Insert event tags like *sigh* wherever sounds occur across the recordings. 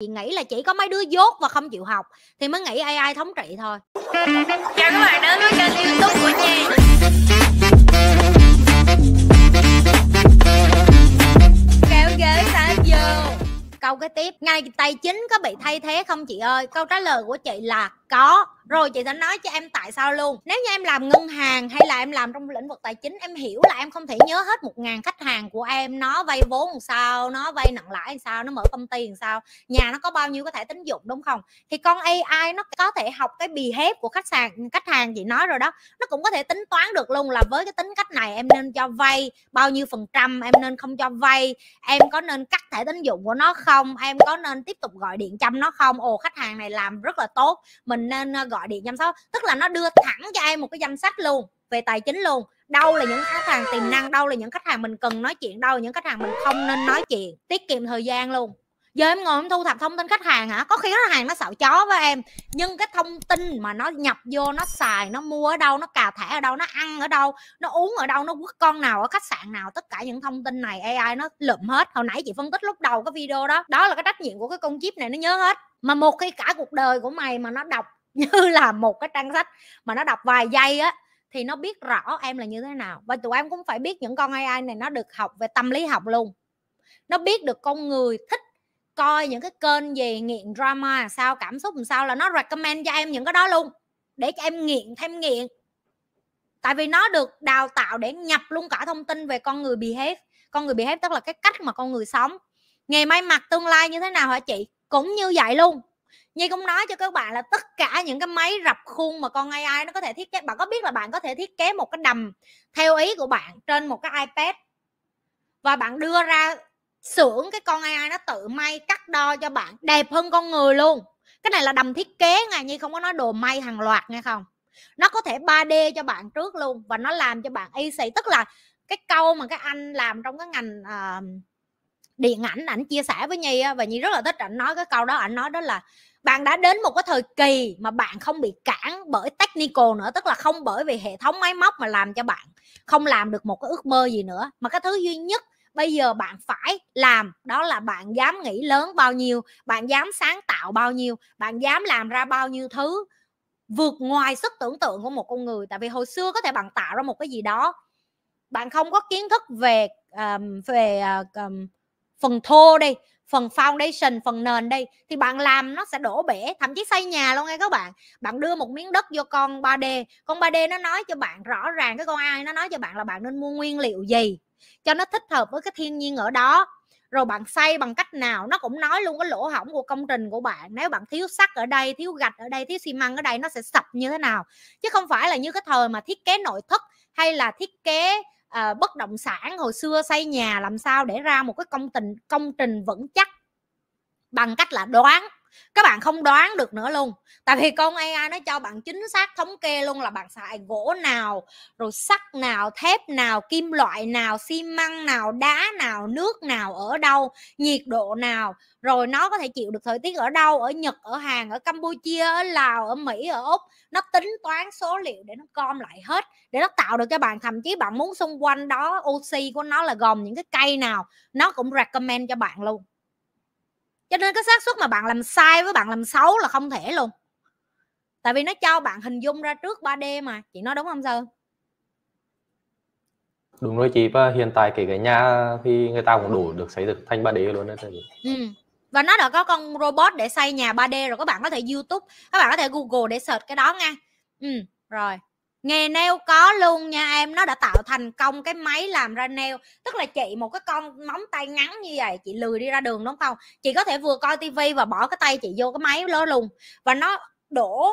chị nghĩ là chỉ có mấy đứa dốt và không chịu học thì mới nghĩ ai ai thống trị thôi chào các bạn đến với kênh youtube của chị kéo ghế tám vô câu cái tiếp ngay tài chính có bị thay thế không chị ơi câu trả lời của chị là có rồi chị sẽ nói cho em tại sao luôn nếu như em làm ngân hàng hay là em làm trong lĩnh vực tài chính em hiểu là em không thể nhớ hết một ngàn khách hàng của em nó vay vốn làm sao nó vay nặng lãi làm sao nó mở công ty làm sao nhà nó có bao nhiêu có thể tín dụng đúng không thì con ai nó có thể học cái bì hép của khách hàng khách hàng chị nói rồi đó nó cũng có thể tính toán được luôn là với cái tính cách này em nên cho vay bao nhiêu phần trăm em nên không cho vay em có nên cắt thẻ tín dụng của nó không em có nên tiếp tục gọi điện chăm nó không ồ khách hàng này làm rất là tốt mình mình nên ờ, gọi điện chăm sóc tức là nó đưa thẳng cho em một cái danh sách luôn về tài chính luôn đâu là những khách hàng tiềm năng đâu là những khách hàng mình cần nói chuyện đâu là những khách hàng mình không nên nói chuyện tiết kiệm thời gian luôn giờ em ngồi em thu thập thông tin khách hàng hả có khi khách hàng nó sợ chó với em nhưng cái thông tin mà nó nhập vô nó xài nó mua ở đâu nó cà thẻ ở đâu nó ăn ở đâu nó uống ở đâu nó quất con nào ở khách sạn nào tất cả những thông tin này ai nó lượm hết hồi nãy chị phân tích lúc đầu cái video đó đó là cái trách nhiệm của cái con chip này nó nhớ hết mà một khi cả cuộc đời của mày mà nó đọc *laughs* như là một cái trang sách mà nó đọc vài giây á thì nó biết rõ em là như thế nào và tụi em cũng phải biết những con AI này nó được học về tâm lý học luôn nó biết được con người thích coi những cái kênh gì nghiện drama sao cảm xúc làm sao là nó recommend cho em những cái đó luôn để cho em nghiện thêm nghiện tại vì nó được đào tạo để nhập luôn cả thông tin về con người bị hết, con người bị hết tức là cái cách mà con người sống nghề may mặc tương lai như thế nào hả chị cũng như vậy luôn Nhi cũng nói cho các bạn là tất cả những cái máy rập khuôn mà con ai AI nó có thể thiết kế bạn có biết là bạn có thể thiết kế một cái đầm theo ý của bạn trên một cái iPad và bạn đưa ra xưởng cái con ai nó tự may cắt đo cho bạn đẹp hơn con người luôn cái này là đầm thiết kế ngày như không có nói đồ may hàng loạt nghe không nó có thể 3D cho bạn trước luôn và nó làm cho bạn y xì tức là cái câu mà các anh làm trong cái ngành uh, điện ảnh ảnh chia sẻ với nhi và nhi rất là thích ảnh nói cái câu đó ảnh nói đó là bạn đã đến một cái thời kỳ mà bạn không bị cản bởi technical nữa tức là không bởi vì hệ thống máy móc mà làm cho bạn không làm được một cái ước mơ gì nữa mà cái thứ duy nhất bây giờ bạn phải làm đó là bạn dám nghĩ lớn bao nhiêu bạn dám sáng tạo bao nhiêu bạn dám làm ra bao nhiêu thứ vượt ngoài sức tưởng tượng của một con người tại vì hồi xưa có thể bạn tạo ra một cái gì đó bạn không có kiến thức về um, về um, phần thô đi phần foundation phần nền đây thì bạn làm nó sẽ đổ bể thậm chí xây nhà luôn nghe các bạn bạn đưa một miếng đất vô con 3D con 3D nó nói cho bạn rõ ràng cái con ai nó nói cho bạn là bạn nên mua nguyên liệu gì cho nó thích hợp với cái thiên nhiên ở đó rồi bạn xây bằng cách nào nó cũng nói luôn cái lỗ hỏng của công trình của bạn nếu bạn thiếu sắt ở đây thiếu gạch ở đây thiếu xi măng ở đây nó sẽ sập như thế nào chứ không phải là như cái thời mà thiết kế nội thất hay là thiết kế uh, bất động sản hồi xưa xây nhà làm sao để ra một cái công trình công trình vững chắc bằng cách là đoán các bạn không đoán được nữa luôn tại vì con ai nó cho bạn chính xác thống kê luôn là bạn xài gỗ nào rồi sắt nào thép nào kim loại nào xi măng nào đá nào nước nào ở đâu nhiệt độ nào rồi nó có thể chịu được thời tiết ở đâu ở nhật ở hàn ở campuchia ở lào ở mỹ ở úc nó tính toán số liệu để nó gom lại hết để nó tạo được cho bạn thậm chí bạn muốn xung quanh đó oxy của nó là gồm những cái cây nào nó cũng recommend cho bạn luôn cho nên cái xác suất mà bạn làm sai với bạn làm xấu là không thể luôn tại vì nó cho bạn hình dung ra trước 3D mà chị nói đúng không sơn đúng rồi chị và hiện tại kể cả nhà thì người ta cũng đủ được xây được thanh 3D luôn đấy ừ. và nó đã có con robot để xây nhà 3D rồi các bạn có thể YouTube các bạn có thể Google để search cái đó nha ừ rồi nghề nail có luôn nha em nó đã tạo thành công cái máy làm ra nail tức là chị một cái con móng tay ngắn như vậy chị lười đi ra đường đúng không chị có thể vừa coi tivi và bỏ cái tay chị vô cái máy đó luôn và nó đổ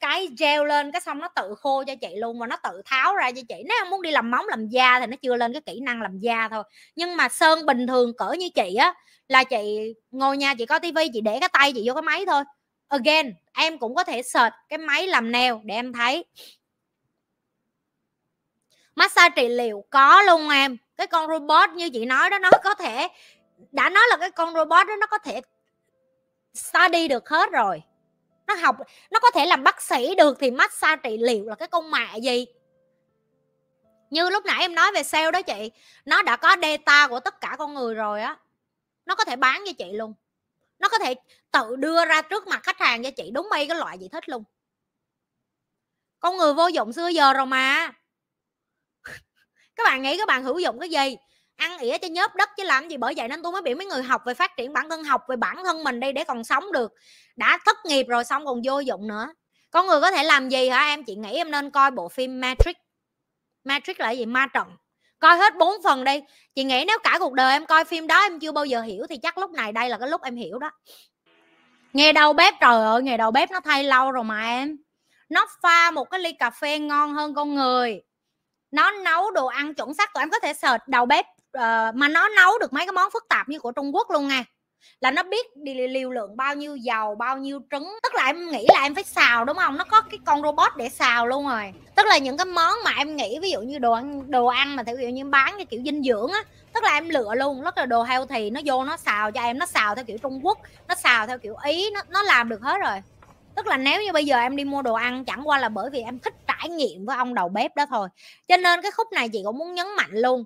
cái gel lên cái xong nó tự khô cho chị luôn và nó tự tháo ra cho chị nếu em muốn đi làm móng làm da thì nó chưa lên cái kỹ năng làm da thôi nhưng mà sơn bình thường cỡ như chị á là chị ngồi nhà chị coi tivi chị để cái tay chị vô cái máy thôi again em cũng có thể search cái máy làm nail để em thấy massage trị liệu có luôn em cái con robot như chị nói đó nó có thể đã nói là cái con robot đó nó có thể study được hết rồi nó học nó có thể làm bác sĩ được thì massage trị liệu là cái con mẹ gì như lúc nãy em nói về sale đó chị nó đã có data của tất cả con người rồi á nó có thể bán cho chị luôn nó có thể tự đưa ra trước mặt khách hàng cho chị đúng mấy cái loại gì thích luôn con người vô dụng xưa giờ rồi mà các bạn nghĩ các bạn hữu dụng cái gì ăn ỉa cho nhớp đất chứ làm gì bởi vậy nên tôi mới bị mấy người học về phát triển bản thân học về bản thân mình đi để còn sống được đã thất nghiệp rồi xong còn vô dụng nữa có người có thể làm gì hả em chị nghĩ em nên coi bộ phim matrix matrix là gì ma trận coi hết bốn phần đi chị nghĩ nếu cả cuộc đời em coi phim đó em chưa bao giờ hiểu thì chắc lúc này đây là cái lúc em hiểu đó nghe đầu bếp trời ơi nghe đầu bếp nó thay lâu rồi mà em nó pha một cái ly cà phê ngon hơn con người nó nấu đồ ăn chuẩn xác tụi em có thể search đầu bếp uh, mà nó nấu được mấy cái món phức tạp như của trung quốc luôn nha là nó biết đi liều lượng bao nhiêu dầu bao nhiêu trứng tức là em nghĩ là em phải xào đúng không nó có cái con robot để xào luôn rồi tức là những cái món mà em nghĩ ví dụ như đồ ăn đồ ăn mà thí dụ như bán cái kiểu dinh dưỡng á tức là em lựa luôn rất là đồ heo thì nó vô nó xào cho em nó xào theo kiểu trung quốc nó xào theo kiểu ý nó nó làm được hết rồi tức là nếu như bây giờ em đi mua đồ ăn chẳng qua là bởi vì em thích trải nghiệm với ông đầu bếp đó thôi cho nên cái khúc này chị cũng muốn nhấn mạnh luôn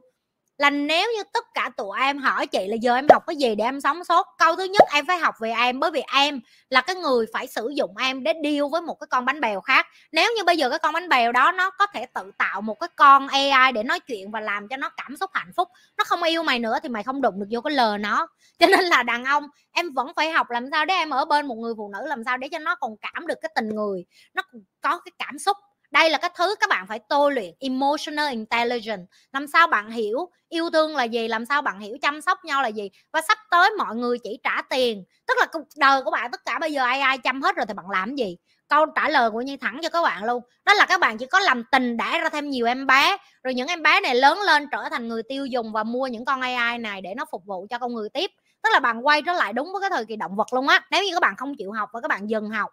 là nếu như tất cả tụi em hỏi chị là giờ em học cái gì để em sống sót câu thứ nhất em phải học về em bởi vì em là cái người phải sử dụng em để điêu với một cái con bánh bèo khác nếu như bây giờ cái con bánh bèo đó nó có thể tự tạo một cái con ai để nói chuyện và làm cho nó cảm xúc hạnh phúc nó không yêu mày nữa thì mày không đụng được vô cái lờ nó *laughs* cho nên là đàn ông em vẫn phải học làm sao để em ở bên một người phụ nữ làm sao để cho nó còn cảm được cái tình người nó có cái cảm xúc đây là cái thứ các bạn phải tô luyện emotional intelligence làm sao bạn hiểu yêu thương là gì làm sao bạn hiểu chăm sóc nhau là gì và sắp tới mọi người chỉ trả tiền tức là cuộc đời của bạn tất cả bây giờ ai ai chăm hết rồi thì bạn làm gì câu trả lời của nhi thẳng cho các bạn luôn đó là các bạn chỉ có làm tình đã ra thêm nhiều em bé rồi những em bé này lớn lên trở thành người tiêu dùng và mua những con ai này để nó phục vụ cho con người tiếp tức là bạn quay trở lại đúng với cái thời kỳ động vật luôn á nếu như các bạn không chịu học và các bạn dừng học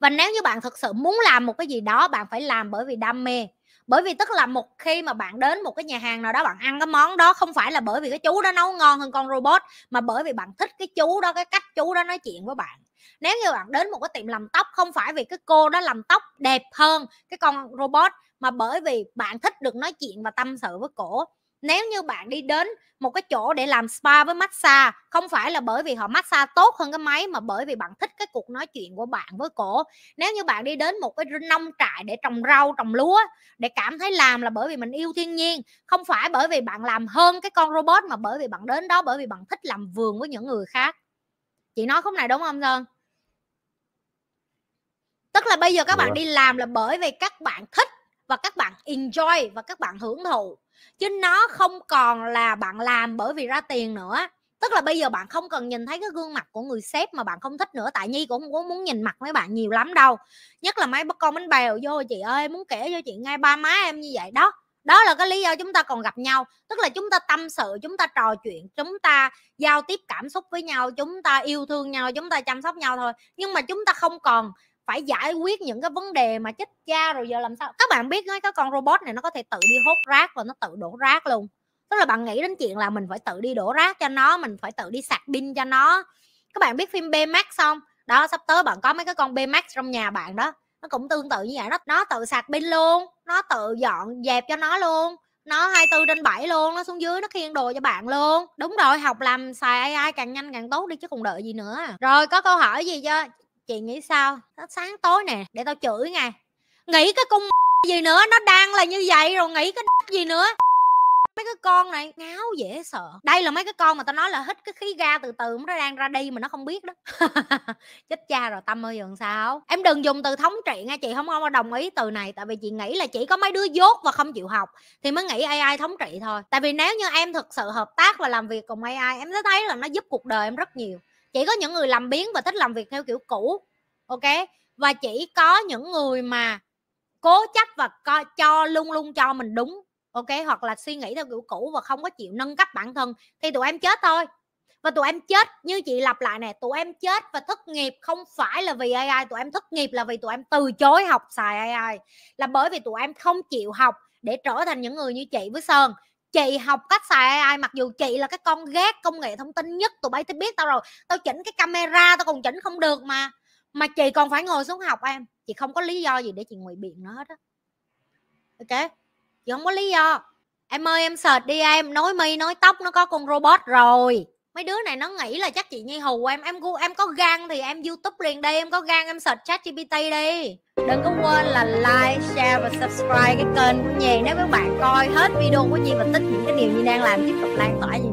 và nếu như bạn thực sự muốn làm một cái gì đó bạn phải làm bởi vì đam mê bởi vì tức là một khi mà bạn đến một cái nhà hàng nào đó bạn ăn cái món đó không phải là bởi vì cái chú đó nấu ngon hơn con robot mà bởi vì bạn thích cái chú đó cái cách chú đó nói chuyện với bạn nếu như bạn đến một cái tiệm làm tóc không phải vì cái cô đó làm tóc đẹp hơn cái con robot mà bởi vì bạn thích được nói chuyện và tâm sự với cổ nếu như bạn đi đến một cái chỗ để làm spa với massage không phải là bởi vì họ massage tốt hơn cái máy mà bởi vì bạn thích cái cuộc nói chuyện của bạn với cổ nếu như bạn đi đến một cái nông trại để trồng rau trồng lúa để cảm thấy làm là bởi vì mình yêu thiên nhiên không phải bởi vì bạn làm hơn cái con robot mà bởi vì bạn đến đó bởi vì bạn thích làm vườn với những người khác chị nói khúc này đúng không sơn tức là bây giờ các bạn đi làm là bởi vì các bạn thích và các bạn enjoy và các bạn hưởng thụ chứ nó không còn là bạn làm bởi vì ra tiền nữa tức là bây giờ bạn không cần nhìn thấy cái gương mặt của người sếp mà bạn không thích nữa tại nhi cũng không muốn nhìn mặt mấy bạn nhiều lắm đâu nhất là mấy con bánh bèo vô chị ơi muốn kể cho chị ngay ba má em như vậy đó đó là cái lý do chúng ta còn gặp nhau tức là chúng ta tâm sự chúng ta trò chuyện chúng ta giao tiếp cảm xúc với nhau chúng ta yêu thương nhau chúng ta chăm sóc nhau thôi nhưng mà chúng ta không còn phải giải quyết những cái vấn đề mà chết cha rồi giờ làm sao các bạn biết đấy, các con robot này nó có thể tự đi hốt rác và nó tự đổ rác luôn tức là bạn nghĩ đến chuyện là mình phải tự đi đổ rác cho nó mình phải tự đi sạc pin cho nó các bạn biết phim b max không đó sắp tới bạn có mấy cái con b max trong nhà bạn đó nó cũng tương tự như vậy đó nó tự sạc pin luôn nó tự dọn dẹp cho nó luôn nó 24 trên 7 luôn nó xuống dưới nó khiêng đồ cho bạn luôn đúng rồi học làm xài AI càng nhanh càng tốt đi chứ còn đợi gì nữa à. rồi có câu hỏi gì chưa chị nghĩ sao nó sáng tối nè để tao chửi ngay nghĩ cái cung *laughs* gì nữa nó đang là như vậy rồi nghĩ cái *laughs* gì nữa *laughs* mấy cái con này ngáo dễ sợ đây là mấy cái con mà tao nói là hít cái khí ga từ từ nó đang ra đi mà nó không biết đó chết cha rồi tâm ơi làm sao em đừng dùng từ thống trị nghe chị không không đồng ý từ này tại vì chị nghĩ là chỉ có mấy đứa dốt và không chịu học thì mới nghĩ ai thống trị thôi tại vì nếu như em thực sự hợp tác và làm việc cùng ai em sẽ thấy là nó giúp cuộc đời em rất nhiều chỉ có những người làm biến và thích làm việc theo kiểu cũ ok và chỉ có những người mà cố chấp và co- cho luôn luôn cho mình đúng ok hoặc là suy nghĩ theo kiểu cũ và không có chịu nâng cấp bản thân thì tụi em chết thôi và tụi em chết như chị lặp lại nè tụi em chết và thất nghiệp không phải là vì ai tụi em thất nghiệp là vì tụi em từ chối học xài ai là bởi vì tụi em không chịu học để trở thành những người như chị với sơn chị học cách xài AI mặc dù chị là cái con ghét công nghệ thông tin nhất tụi bay tôi biết tao rồi tao chỉnh cái camera tao còn chỉnh không được mà mà chị còn phải ngồi xuống học em chị không có lý do gì để chị ngụy biện nó hết á ok chị không có lý do em ơi em sợt đi em nói mi nói tóc nó có con robot rồi mấy đứa này nó nghĩ là chắc chị nhi hù em em em có gan thì em youtube liền đi em có gan em search chat gpt đi đừng có quên là like share và subscribe cái kênh của Nhi nếu các bạn coi hết video của nhi và thích những cái điều nhi đang làm tiếp tục lan tỏa những